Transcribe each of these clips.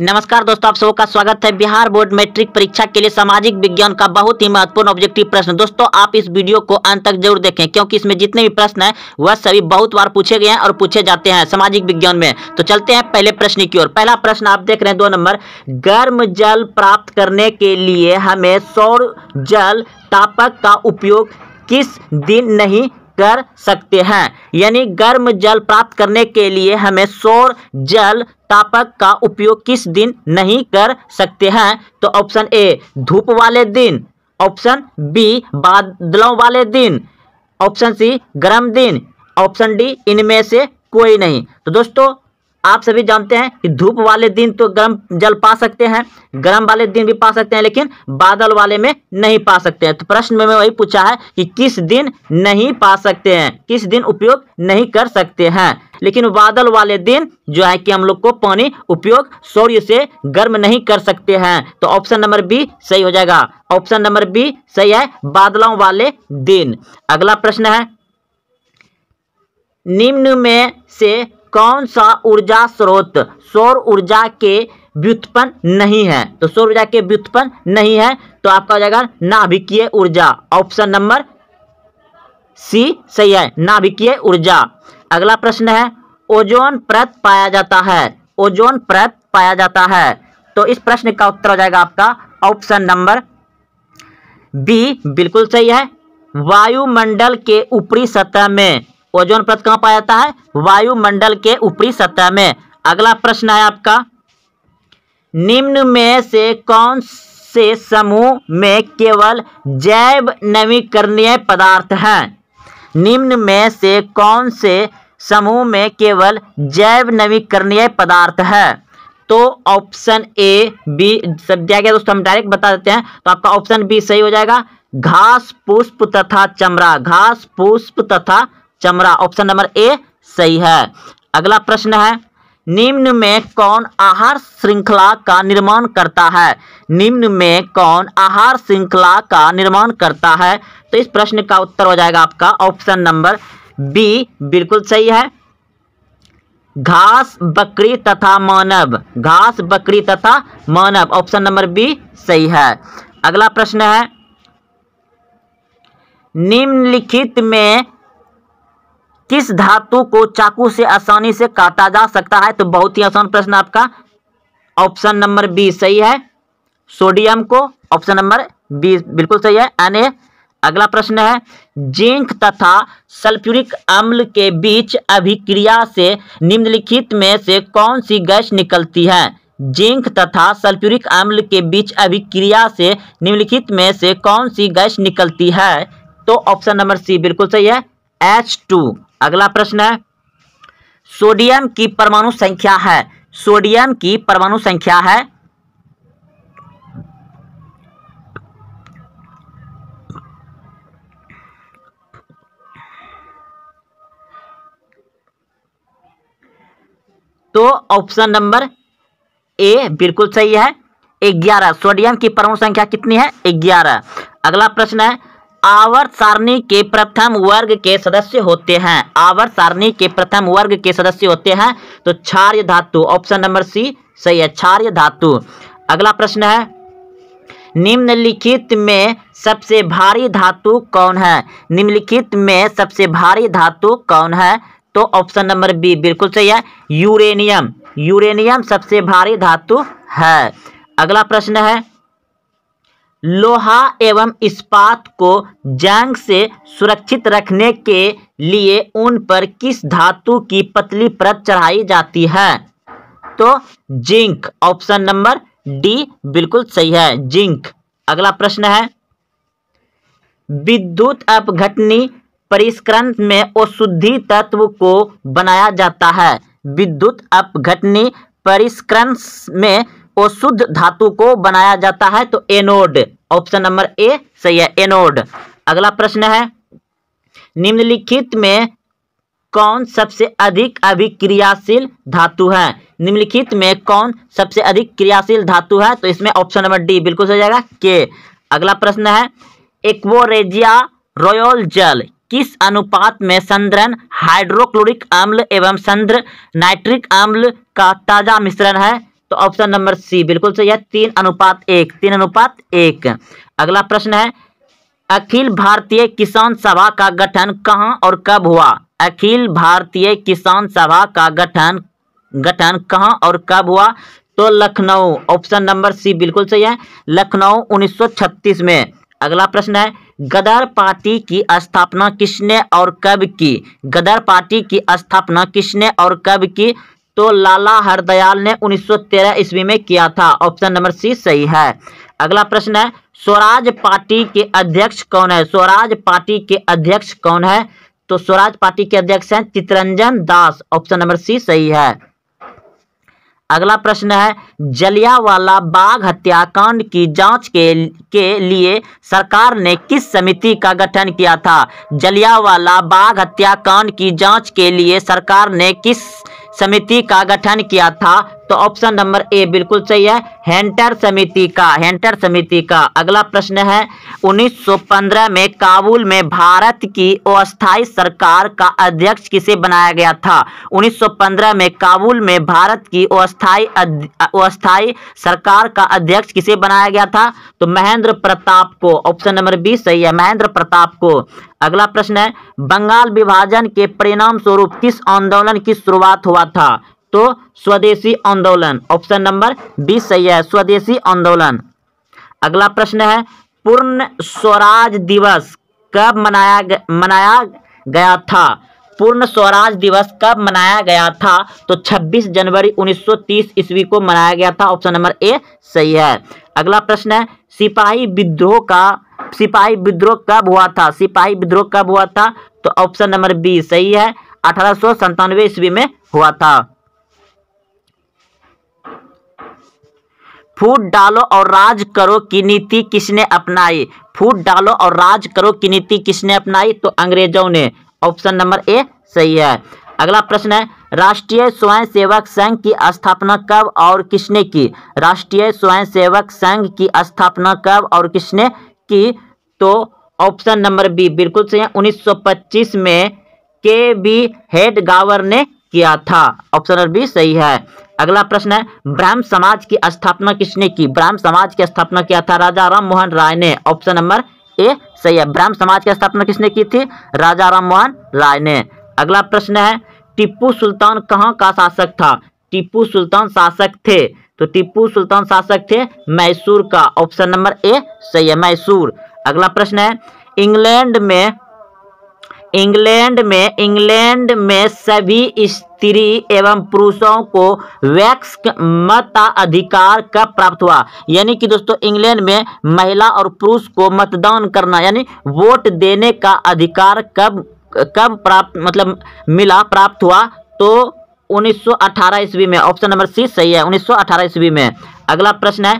नमस्कार दोस्तों आप सबका स्वागत है बिहार बोर्ड मैट्रिक परीक्षा के लिए सामाजिक विज्ञान का बहुत ही महत्वपूर्ण ऑब्जेक्टिव प्रश्न दोस्तों आप इस वीडियो को अंत तक जरूर देखें क्योंकि इसमें जितने भी प्रश्न हैं वह सभी बहुत बार पूछे गए हैं और पूछे जाते हैं सामाजिक विज्ञान में तो चलते हैं पहले प्रश्न की ओर पहला प्रश्न आप देख रहे हैं दो नंबर गर्म जल प्राप्त करने के लिए हमें सौर जल तापक का उपयोग किस दिन नहीं कर सकते हैं यानी गर्म जल प्राप्त करने के लिए हमें सौर जल तापक का उपयोग किस दिन नहीं कर सकते हैं तो ऑप्शन ए धूप वाले दिन ऑप्शन बी बादलों वाले दिन ऑप्शन सी गर्म दिन ऑप्शन डी इनमें से कोई नहीं तो दोस्तों आप सभी जानते हैं कि धूप वाले दिन तो गर्म जल पा सकते हैं गर्म वाले दिन भी पा सकते हैं लेकिन बादल वाले में नहीं पा सकते हैं तो प्रश्न में वही पूछा है कि किस दिन नहीं पा सकते हैं किस दिन उपयोग नहीं कर सकते हैं लेकिन बादल वाले दिन जो है कि हम लोग को पानी उपयोग सूर्य से गर्म नहीं कर सकते हैं तो ऑप्शन नंबर बी सही हो जाएगा ऑप्शन नंबर बी सही है बादलों वाले दिन अगला प्रश्न है निम्न में से कौन सा ऊर्जा स्रोत सौर ऊर्जा के व्युत्पन्न नहीं है तो सौर ऊर्जा के व्युत्पन्न नहीं है तो आपका हो जाएगा नाभिकीय ऊर्जा ऑप्शन नंबर सी सही है नाभिकीय ऊर्जा अगला प्रश्न है ओजोन प्रत पाया जाता है ओजोन प्रत पाया जाता है तो इस प्रश्न का उत्तर हो जाएगा आपका ऑप्शन नंबर बी बिल्कुल सही है वायुमंडल के ऊपरी सतह में ओजोन परत कहाँ पाया जाता है वायुमंडल के ऊपरी सतह में अगला प्रश्न है आपका निम्न में से कौन से समूह में केवल जैव नवीकरणीय पदार्थ हैं निम्न में से कौन से समूह में केवल जैव नवीकरणीय पदार्थ है तो ऑप्शन ए बी सब दिया गया दोस्तों हम डायरेक्ट बता देते हैं तो आपका ऑप्शन बी सही हो जाएगा घास पुष्प तथा चमड़ा घास पुष्प तथा चमड़ा ऑप्शन नंबर ए सही है अगला प्रश्न है निम्न में कौन आहार श्रृंखला का निर्माण करता है निम्न में कौन आहार श्रृंखला का निर्माण करता है तो इस प्रश्न का उत्तर हो जाएगा आपका ऑप्शन नंबर बी बिल्कुल सही है घास बकरी तथा मानव घास बकरी तथा मानव ऑप्शन नंबर बी सही है अगला प्रश्न है निम्नलिखित में किस धातु को चाकू से आसानी से काटा जा सकता है तो बहुत ही आसान प्रश्न आपका ऑप्शन नंबर बी सही है सोडियम को ऑप्शन नंबर बी बिल्कुल सही है एन ए अगला प्रश्न है जिंक तथा सल्फ्यूरिक अम्ल के बीच अभिक्रिया से निम्नलिखित में से कौन सी गैस निकलती है जिंक तथा सल्फ्यूरिक अम्ल के बीच अभिक्रिया से निम्नलिखित में से कौन सी गैस निकलती है तो ऑप्शन नंबर सी बिल्कुल सही है एच टू अगला प्रश्न है सोडियम की परमाणु संख्या है सोडियम की परमाणु संख्या है तो ऑप्शन नंबर ए बिल्कुल सही है ग्यारह सोडियम की परमाणु संख्या कितनी है ग्यारह अगला प्रश्न है आवर्त सारणी के प्रथम वर्ग के सदस्य होते हैं आवर्त सारणी के प्रथम वर्ग के सदस्य होते हैं तो क्षार्य धातु ऑप्शन नंबर सी सही है क्षार्य धातु अगला प्रश्न है निम्नलिखित में सबसे भारी धातु कौन है निम्नलिखित में सबसे भारी धातु कौन है तो ऑप्शन नंबर बी बिल्कुल सही है यूरेनियम यूरेनियम सबसे भारी धातु है अगला प्रश्न है लोहा एवं इस्पात को जंग से सुरक्षित रखने के लिए उन पर किस धातु की पतली परत चढ़ाई जाती है तो जिंक ऑप्शन नंबर डी बिल्कुल सही है जिंक अगला प्रश्न है विद्युत अपघटनी परिष्करण में अशुद्धि तत्व को बनाया जाता है विद्युत अपघटनी परिष्करण में और शुद्ध धातु को बनाया जाता है तो एनोड ऑप्शन नंबर ए सही है एनोड अगला प्रश्न है निम्नलिखित में कौन सबसे अधिक अभिक्रियाशील धातु है निम्नलिखित में कौन सबसे अधिक क्रियाशील धातु है तो इसमें ऑप्शन नंबर डी बिल्कुल सही जाएगा के अगला प्रश्न है एक्वोरेजिया रोयल जल किस अनुपात में संद्रन हाइड्रोक्लोरिक अम्ल एवं संद्र नाइट्रिक अम्ल का ताजा मिश्रण है तो ऑप्शन नंबर सी बिल्कुल सही है तीन अनुपात एक तीन अनुपात एक अगला प्रश्न है अखिल भारतीय किसान सभा का गठन कहा और कब हुआ अखिल भारतीय किसान सभा का गठन गठन कहाँ और कब हुआ तो लखनऊ ऑप्शन नंबर सी बिल्कुल सही है लखनऊ 1936 में अगला प्रश्न है गदर पार्टी की स्थापना किसने और कब की गदर पार्टी की स्थापना किसने और कब की तो लाला हरदयाल ने 1913 ईस्वी में किया था ऑप्शन नंबर सी सही है अगला प्रश्न है स्वराज पार्टी के अध्यक्ष कौन है स्वराज पार्टी के अध्यक्ष कौन है तो स्वराज पार्टी के अध्यक्ष हैं Chittaranjan Das option number C सही है अगला प्रश्न है जलियावाला बाग हत्याकांड की जांच के के लिए सरकार ने किस समिति का गठन किया था जलियावाला बाग हत्याकांड की जांच के लिए सरकार ने किस समिति का गठन किया था तो ऑप्शन नंबर ए बिल्कुल सही है हेंटर समिति का हेंटर समिति का अगला प्रश्न है 1915 में काबुल में भारत की अस्थायी सरकार का अध्यक्ष किसे बनाया गया था 1915 में काबुल में भारत की अस्थायी अस्थायी सरकार का अध्यक्ष किसे बनाया गया था तो महेंद्र प्रताप को ऑप्शन नंबर बी सही है महेंद्र प्रताप को अगला प्रश्न है बंगाल विभाजन के परिणाम स्वरूप किस आंदोलन की शुरुआत हुआ था तो स्वदेशी आंदोलन ऑप्शन नंबर बी सही है स्वदेशी आंदोलन अगला प्रश्न है पूर्ण स्वराज दिवस कब मनाया ग, मनाया गया था पूर्ण स्वराज दिवस कब मनाया गया था तो 26 जनवरी 1930 ईस्वी को मनाया गया था ऑप्शन नंबर ए सही है अगला प्रश्न है सिपाही विद्रोह का सिपाही विद्रोह कब हुआ था सिपाही विद्रोह कब हुआ था तो ऑप्शन नंबर बी सही है अठारह ईस्वी में हुआ था फूट डालो और राज करो की नीति किसने अपनाई फूट डालो और राज करो की नीति किसने अपनाई तो अंग्रेजों ने ऑप्शन नंबर ए सही है अगला प्रश्न है राष्ट्रीय स्वयंसेवक संघ की स्थापना कब और किसने की राष्ट्रीय स्वयंसेवक संघ की स्थापना कब और किसने की तो ऑप्शन नंबर बी बिल्कुल सही है 1925 में के बी हेड गावर ने किया था ऑप्शन बी सही है अगला प्रश्न है ब्राह्म समाज की स्थापना किसने की ब्राह्म समाज की स्थापना किया था राजा राम मोहन राय ने ऑप्शन नंबर ए सही है ब्राह्म समाज की स्थापना किसने की थी राजा राम मोहन राय ने अगला प्रश्न है टिप्पू सुल्तान कहाँ का शासक था टिप्पू सुल्तान शासक थे तो टिप्पू सुल्तान शासक थे मैसूर का ऑप्शन नंबर ए सही है मैसूर अगला प्रश्न है इंग्लैंड में इंग्लैंड में इंग्लैंड में सभी स्त्री एवं पुरुषों को वैक्स मताधिकार का प्राप्त हुआ यानी कि दोस्तों इंग्लैंड में महिला और पुरुष को मतदान करना यानी वोट देने का अधिकार कब कब प्राप्त मतलब मिला प्राप्त हुआ तो 1918 ईस्वी में ऑप्शन नंबर सी सही है 1918 ईस्वी में अगला प्रश्न है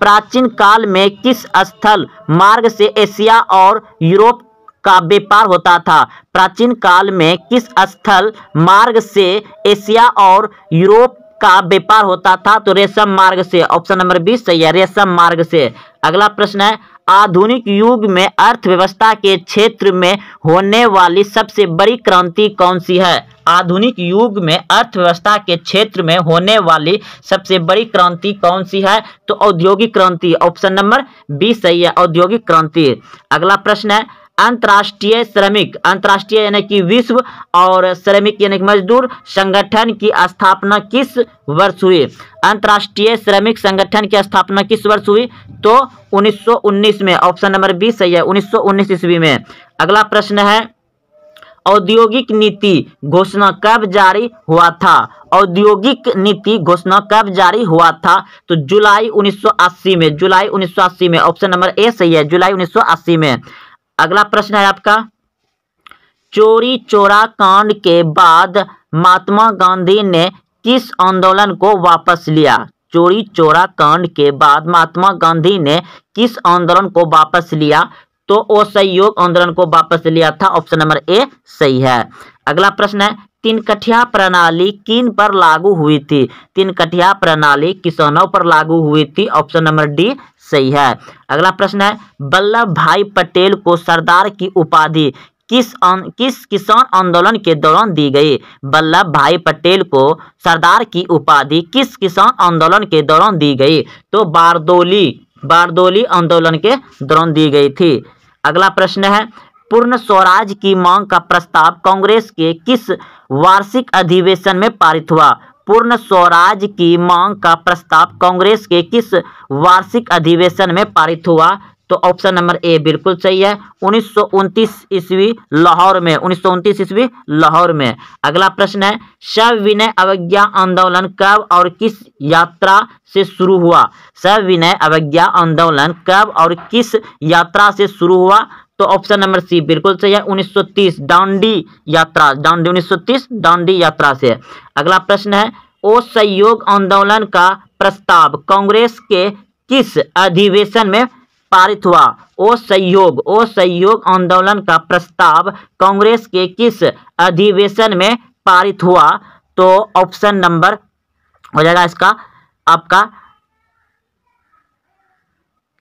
प्राचीन काल में किस स्थल मार्ग से एशिया और यूरोप का व्यापार होता था प्राचीन काल में किस स्थल मार्ग से एशिया और यूरोप का व्यापार होता था तो रेशम मार्ग से ऑप्शन नंबर बीस सही है रेशम मार्ग से अगला प्रश्न है आधुनिक युग में अर्थव्यवस्था के क्षेत्र में होने वाली सबसे बड़ी क्रांति कौन सी है आधुनिक युग में अर्थव्यवस्था के क्षेत्र में होने वाली सबसे बड़ी क्रांति कौन सी है तो औद्योगिक क्रांति ऑप्शन नंबर बी सही है औद्योगिक क्रांति अगला प्रश्न है अंतर्राष्ट्रीय श्रमिक अंतर्राष्ट्रीय यानी कि विश्व और श्रमिक यानी कि मजदूर संगठन की स्थापना किस वर्ष हुई अंतर्राष्ट्रीय श्रमिक संगठन की स्थापना किस वर्ष हुई तो 1919 में ऑप्शन नंबर बी सही है 1919 ईस्वी में अगला प्रश्न है औद्योगिक नीति घोषणा कब जारी हुआ था औद्योगिक नीति घोषणा कब जारी हुआ था तो जुलाई 1980 में जुलाई 1980 में ऑप्शन नंबर ए सही है जुलाई 1980 में अगला प्रश्न है आपका चोरी चोरा कांड के बाद महात्मा गांधी ने किस आंदोलन को वापस लिया चोरी चोरा कांड के बाद महात्मा गांधी ने किस आंदोलन को वापस लिया तो असहयोग आंदोलन को वापस लिया था ऑप्शन नंबर ए सही है अगला प्रश्न है तीनकठिया प्रणाली किन पर लागू हुई थी तीनकठिया प्रणाली किसानों पर लागू हुई थी ऑप्शन नंबर डी सही है अगला प्रश्न है वल्लभ भाई पटेल को सरदार की उपाधि किस आन, किस किसान आंदोलन के दौरान दी गई वल्लभ भाई पटेल को सरदार की उपाधि किस किसान आंदोलन के दौरान दी गई तो बारदोली बारदोली आंदोलन के दौरान दी गई थी अगला प्रश्न है पूर्ण स्वराज की मांग का प्रस्ताव कांग्रेस के किस वार्षिक अधिवेशन में पारित हुआ पूर्ण स्वराज की मांग का प्रस्ताव कांग्रेस के किस वार्षिक अधिवेशन में पारित हुआ तो ऑप्शन नंबर ए बिल्कुल सही है उन्नीस ईस्वी लाहौर में उन्नीस ईस्वी लाहौर में अगला प्रश्न है सविनय अवज्ञा आंदोलन कब और किस यात्रा से शुरू हुआ सविनय अवज्ञा आंदोलन कब और किस यात्रा से शुरू हुआ तो ऑप्शन नंबर सी बिल्कुल सही है 1930 डांडी यात्रा डांडी 1930 डांडी यात्रा से अगला प्रश्न है असहयोग आंदोलन का प्रस्ताव कांग्रेस के किस अधिवेशन में पारित हुआ असहयोग असहयोग आंदोलन का प्रस्ताव कांग्रेस के किस अधिवेशन में पारित हुआ तो ऑप्शन नंबर हो जाएगा इसका आपका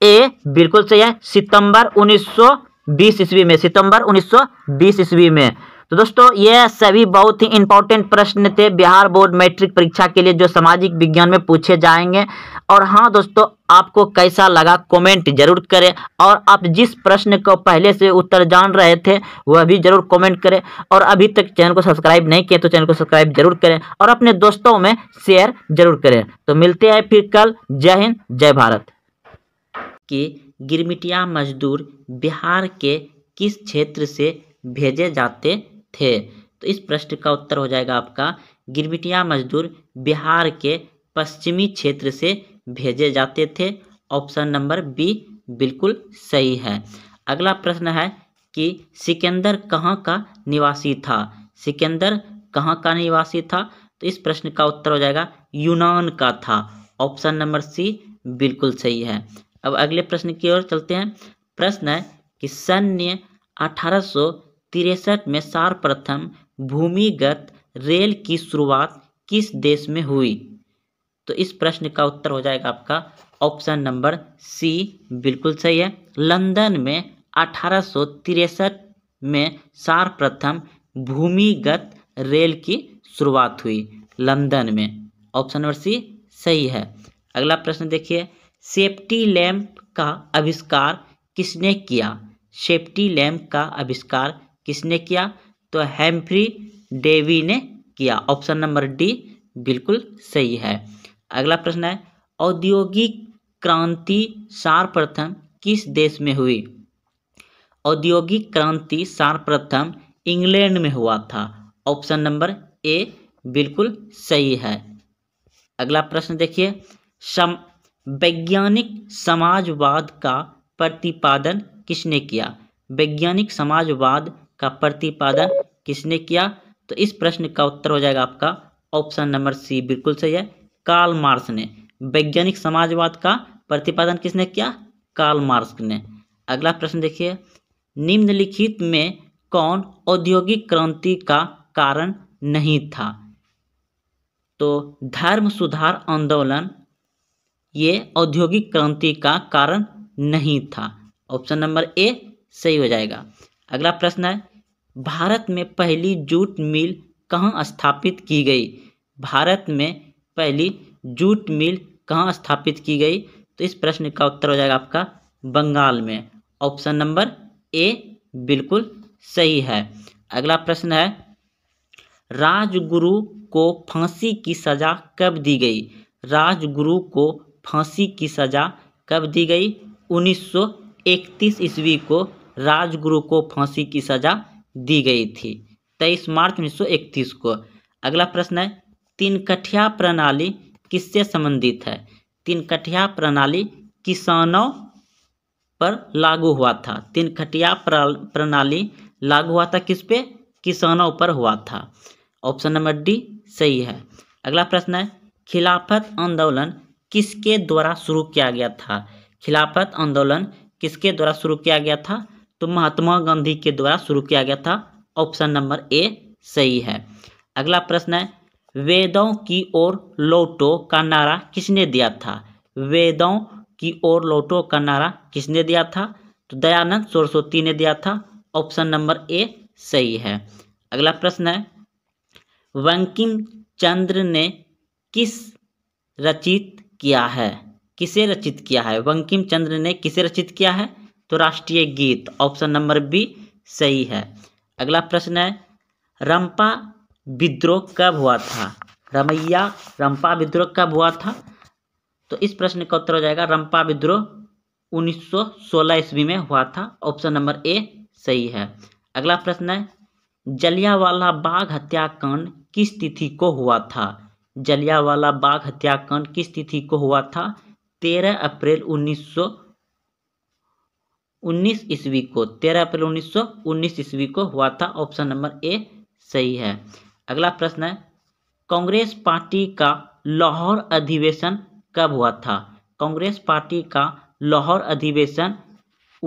ए बिल्कुल सही है सितंबर उन्नीस सौ बीस ईस्वी में सितंबर 1920 ईस्वी में तो दोस्तों ये सभी बहुत ही इंपॉर्टेंट प्रश्न थे बिहार बोर्ड मैट्रिक परीक्षा के लिए जो सामाजिक विज्ञान में पूछे जाएंगे और हाँ दोस्तों आपको कैसा लगा कमेंट जरूर करें और आप जिस प्रश्न को पहले से उत्तर जान रहे थे वह भी जरूर कमेंट करें और अभी तक चैनल को सब्सक्राइब नहीं किया तो चैनल को सब्सक्राइब जरूर करें और अपने दोस्तों में शेयर जरूर करें तो मिलते हैं फिर कल जय हिंद जय भारत की गिरमिटिया मजदूर बिहार के किस क्षेत्र से भेजे जाते थे तो इस प्रश्न का उत्तर हो जाएगा आपका गिरमिटिया मजदूर बिहार के पश्चिमी क्षेत्र से भेजे जाते थे ऑप्शन नंबर बी बिल्कुल सही है अगला प्रश्न है कि सिकंदर कहाँ का निवासी था सिकंदर कहाँ का निवासी था तो इस प्रश्न का उत्तर हो जाएगा यूनान का था ऑप्शन नंबर सी बिल्कुल सही है अब अगले प्रश्न की ओर चलते हैं प्रश्न है कि सन अठारह में सर्वप्रथम भूमिगत रेल की शुरुआत किस देश में हुई तो इस प्रश्न का उत्तर हो जाएगा आपका ऑप्शन नंबर सी बिल्कुल सही है लंदन में अठारह में सर्वप्रथम भूमिगत रेल की शुरुआत हुई लंदन में ऑप्शन नंबर सी सही है अगला प्रश्न देखिए सेफ्टी लैम्प का आविष्कार किसने किया सेफ्टी लैम्प का आविष्कार किसने किया तो हेम्फ्री डेवी ने किया ऑप्शन नंबर डी बिल्कुल सही है अगला प्रश्न है औद्योगिक क्रांति सर्वप्रथम किस देश में हुई औद्योगिक क्रांति सर्वप्रथम इंग्लैंड में हुआ था ऑप्शन नंबर ए बिल्कुल सही है अगला प्रश्न देखिए सम वैज्ञानिक समाजवाद का प्रतिपादन किसने किया वैज्ञानिक समाजवाद का प्रतिपादन किसने किया तो इस प्रश्न का उत्तर हो जाएगा आपका ऑप्शन नंबर सी बिल्कुल सही है कार्ल मार्क्स ने वैज्ञानिक समाजवाद का प्रतिपादन किसने किया कार्ल मार्क्स ने अगला प्रश्न देखिए निम्नलिखित में कौन औद्योगिक क्रांति का कारण नहीं था तो धर्म सुधार आंदोलन ये औद्योगिक क्रांति का कारण नहीं था ऑप्शन नंबर ए सही हो जाएगा अगला प्रश्न है भारत में पहली जूट मिल कहाँ स्थापित की गई भारत में पहली जूट मिल कहाँ स्थापित की गई तो इस प्रश्न का उत्तर हो जाएगा आपका बंगाल में ऑप्शन नंबर ए बिल्कुल सही है अगला प्रश्न है राजगुरु को फांसी की सजा कब दी गई राजगुरु को फांसी की सज़ा कब दी गई 1931 ईस्वी को राजगुरु को फांसी की सज़ा दी गई थी तेईस मार्च 1931 को अगला प्रश्न है तीन कठिया प्रणाली किससे संबंधित है तीन कठिया प्रणाली किसानों पर लागू हुआ था तीन कठिया प्रणाली लागू हुआ था किस पे किसानों पर हुआ था ऑप्शन नंबर डी सही है अगला प्रश्न है खिलाफत आंदोलन किसके द्वारा शुरू किया गया था खिलाफत आंदोलन किसके द्वारा शुरू किया गया था तो महात्मा गांधी के द्वारा शुरू किया गया था ऑप्शन नंबर ए सही है अगला प्रश्न है वेदों की ओर लौटो का नारा किसने दिया था वेदों की ओर लौटो का नारा किसने दिया था तो दयानंद सरस्वती ने दिया था ऑप्शन नंबर ए सही है अगला प्रश्न है वंकिम चंद्र ने किस रचित किया है किसे रचित किया है वंकिम चंद्र ने किसे रचित किया है तो राष्ट्रीय गीत ऑप्शन नंबर बी सही है अगला प्रश्न है रंपा विद्रोह कब हुआ था रमैया रंपा विद्रोह कब हुआ था तो इस प्रश्न का उत्तर हो जाएगा रंपा विद्रोह 1916 ईस्वी में हुआ था ऑप्शन नंबर ए सही है अगला प्रश्न है जलियावाला बाग हत्याकांड किस तिथि को हुआ था जलियावाला बाग हत्याकांड किस तिथि को हुआ था तेरह अप्रैल उन्नीस सौ उन्नीस ईस्वी को तेरह अप्रैल उन्नीस सौ उन्नीस ईस्वी को हुआ था ऑप्शन नंबर ए सही है अगला प्रश्न है कांग्रेस पार्टी का लाहौर अधिवेशन कब हुआ था कांग्रेस पार्टी का लाहौर अधिवेशन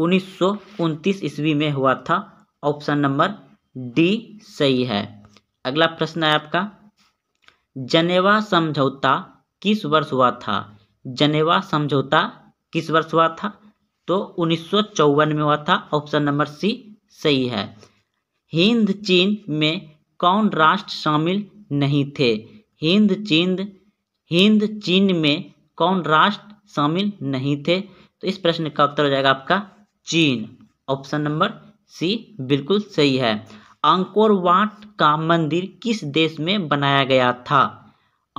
उन्नीस ईस्वी में हुआ था ऑप्शन नंबर डी सही है अगला प्रश्न है आपका जनेवा समझौता किस वर्ष हुआ था जनेवा समझौता किस वर्ष हुआ था तो उन्नीस में हुआ था ऑप्शन नंबर सी सही है हिंद चीन में कौन राष्ट्र शामिल नहीं थे हिंद चीन हिंद चीन में कौन राष्ट्र शामिल नहीं थे तो इस प्रश्न का उत्तर हो जाएगा आपका चीन ऑप्शन नंबर सी बिल्कुल सही है अंकोरवाट का मंदिर किस देश में बनाया गया था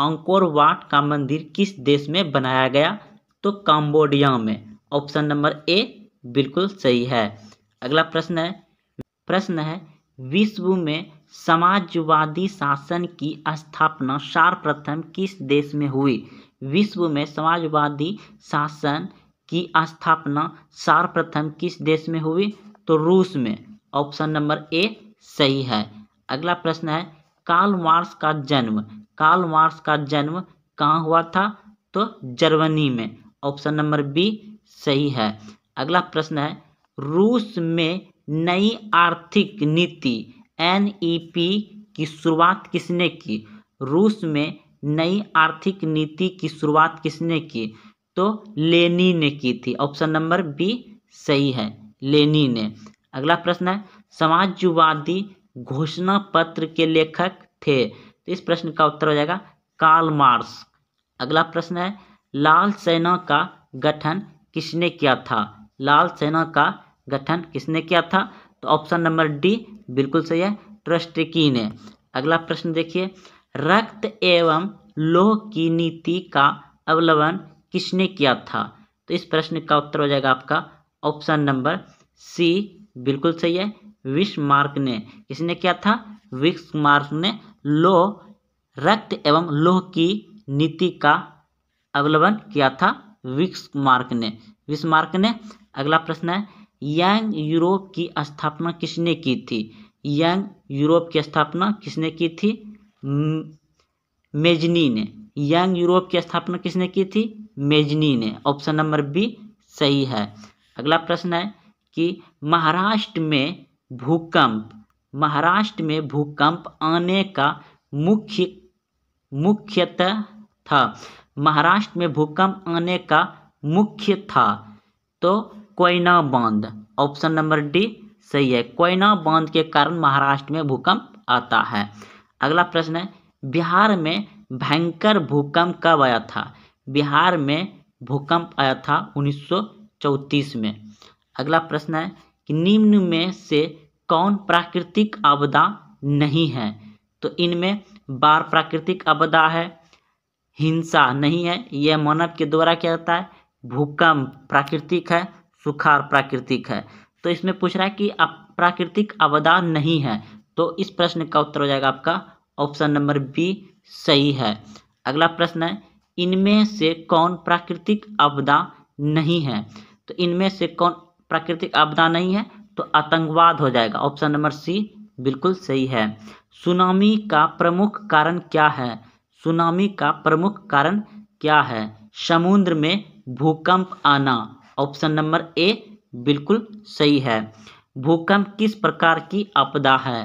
अंकोरवाट का मंदिर किस देश में बनाया गया तो कंबोडिया में ऑप्शन नंबर ए बिल्कुल सही है अगला प्रश्न है प्रश्न है विश्व में समाजवादी शासन की स्थापना सर्वप्रथम किस देश में हुई विश्व में समाजवादी शासन की स्थापना सर्वप्रथम किस देश में हुई तो रूस में ऑप्शन नंबर ए सही है अगला प्रश्न है कार्ल मार्स का जन्म कार्ल मार्स का जन्म कहाँ हुआ था तो जर्मनी में ऑप्शन नंबर बी सही है अगला प्रश्न है रूस में नई आर्थिक नीति एन ई पी की शुरुआत किसने की रूस में नई आर्थिक नीति की शुरुआत किसने की तो लेनी ने की थी ऑप्शन नंबर बी सही है लेनी ने अगला प्रश्न है समाजवादी घोषणा पत्र के लेखक थे तो इस प्रश्न का उत्तर हो जाएगा कार्ल मार्स अगला प्रश्न है लाल सेना का गठन किसने किया था लाल सेना का गठन किसने किया था तो ऑप्शन नंबर डी बिल्कुल सही है की ने अगला प्रश्न देखिए रक्त एवं लोह की नीति का अवलंबन किसने किया था तो इस प्रश्न का उत्तर हो जाएगा आपका ऑप्शन नंबर सी बिल्कुल सही है मार्क ने किसने क्या था विक्स मार्क ने लोह रक्त एवं लोह की नीति का अवलंबन किया था विक्स मार्क ने मार्क ने अगला प्रश्न है यंग यूरोप की स्थापना किसने की थी यंग यूरोप की स्थापना किसने की थी मेजनी ने यंग यूरोप की स्थापना किसने की थी मेजनी ने ऑप्शन नंबर बी सही है अगला प्रश्न है कि महाराष्ट्र में भूकंप महाराष्ट्र में भूकंप आने का मुख्य मुख्यतः था महाराष्ट्र में भूकंप आने का मुख्य था तो कोयना बांध ऑप्शन नंबर डी सही है कोयना बांध के कारण महाराष्ट्र में भूकंप आता है अगला प्रश्न है बिहार में भयंकर भूकंप कब आया था बिहार में भूकंप आया था 1934 में अगला प्रश्न है कि निम्न में से कौन प्राकृतिक आपदा नहीं है तो इनमें बार प्राकृतिक आपदा है हिंसा नहीं है यह मानव के द्वारा क्या होता है भूकंप प्राकृतिक है सुखार प्राकृतिक है तो इसमें पूछ रहा है कि आप प्राकृतिक आपदा नहीं है तो इस प्रश्न का उत्तर हो जाएगा आपका ऑप्शन नंबर बी सही है अगला प्रश्न है इनमें से कौन प्राकृतिक आपदा नहीं है तो इनमें से कौन प्राकृतिक आपदा नहीं है तो आतंकवाद हो जाएगा ऑप्शन नंबर सी बिल्कुल सही है सुनामी का प्रमुख कारण क्या है सुनामी का प्रमुख कारण क्या है समुद्र में भूकंप आना ऑप्शन नंबर ए बिल्कुल सही है भूकंप किस प्रकार की आपदा है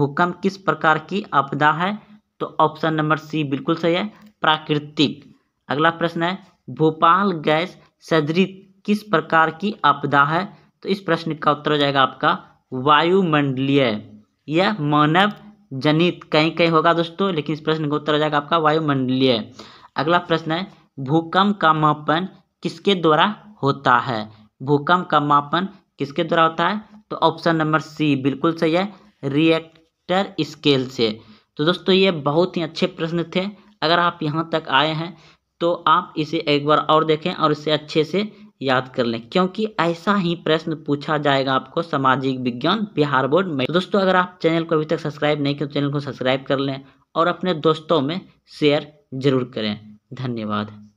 भूकंप किस प्रकार की आपदा है तो ऑप्शन नंबर सी बिल्कुल सही है प्राकृतिक अगला प्रश्न है भोपाल गैस सदृत किस प्रकार की आपदा है तो इस प्रश्न का उत्तर हो जाएगा आपका वायुमंडलीय यह मानव जनित कहीं कहीं होगा दोस्तों लेकिन इस प्रश्न का उत्तर हो जाएगा आपका वायुमंडलीय अगला प्रश्न है भूकंप का मापन किसके द्वारा होता है भूकंप का मापन किसके द्वारा होता है तो ऑप्शन नंबर सी बिल्कुल सही है रिएक्टर स्केल से तो दोस्तों ये बहुत ही अच्छे प्रश्न थे अगर आप यहाँ तक आए हैं तो आप इसे एक बार और देखें और इसे अच्छे से याद कर लें क्योंकि ऐसा ही प्रश्न पूछा जाएगा आपको सामाजिक विज्ञान बिहार बोर्ड में तो दोस्तों अगर आप चैनल को अभी तक सब्सक्राइब नहीं किया तो चैनल को सब्सक्राइब कर लें और अपने दोस्तों में शेयर जरूर करें धन्यवाद